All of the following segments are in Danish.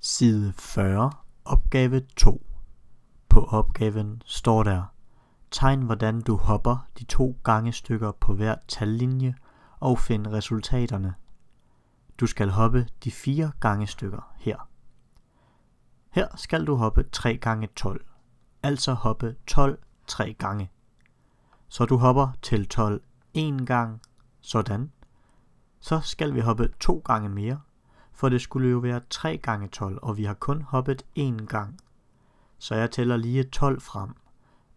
side 40, opgave 2. På opgaven står der, tegn hvordan du hopper de to gange stykker på hver tallinje og find resultaterne. Du skal hoppe de fire gange stykker her. Her skal du hoppe 3 gange 12, altså hoppe 12 3 gange. Så du hopper til 12 en gang, sådan. Så skal vi hoppe to gange mere, for det skulle jo være 3 gange 12, og vi har kun hoppet én gang. Så jeg tæller lige 12 frem.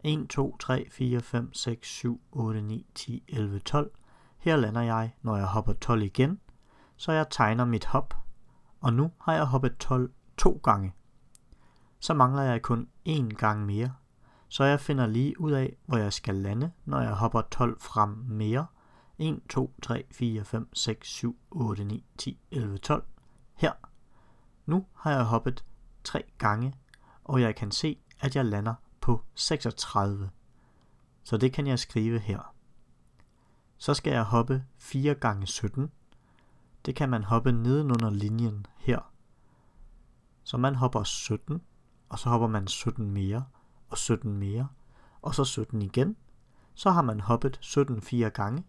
1, 2, 3, 4, 5, 6, 7, 8, 9, 10, 11, 12. Her lander jeg, når jeg hopper 12 igen, så jeg tegner mit hop, og nu har jeg hoppet 12 to gange. Så mangler jeg kun én gang mere, så jeg finder lige ud af, hvor jeg skal lande, når jeg hopper 12 frem mere. 1, 2, 3, 4, 5, 6, 7, 8, 9, 10, 11, 12 her. Nu har jeg hoppet tre gange, og jeg kan se, at jeg lander på 36. Så det kan jeg skrive her. Så skal jeg hoppe 4 gange 17. Det kan man hoppe nedenunder linjen her. Så man hopper 17, og så hopper man 17 mere, og 17 mere, og så 17 igen. Så har man hoppet 17 fire gange,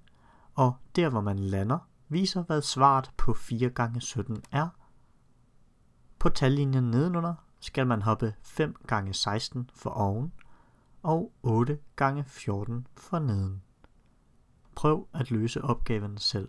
og der hvor man lander, viser hvad svaret på 4 gange 17 er, på tallinjen nedenunder skal man hoppe 5 gange 16 for oven og 8 gange 14 for neden. Prøv at løse opgaven selv.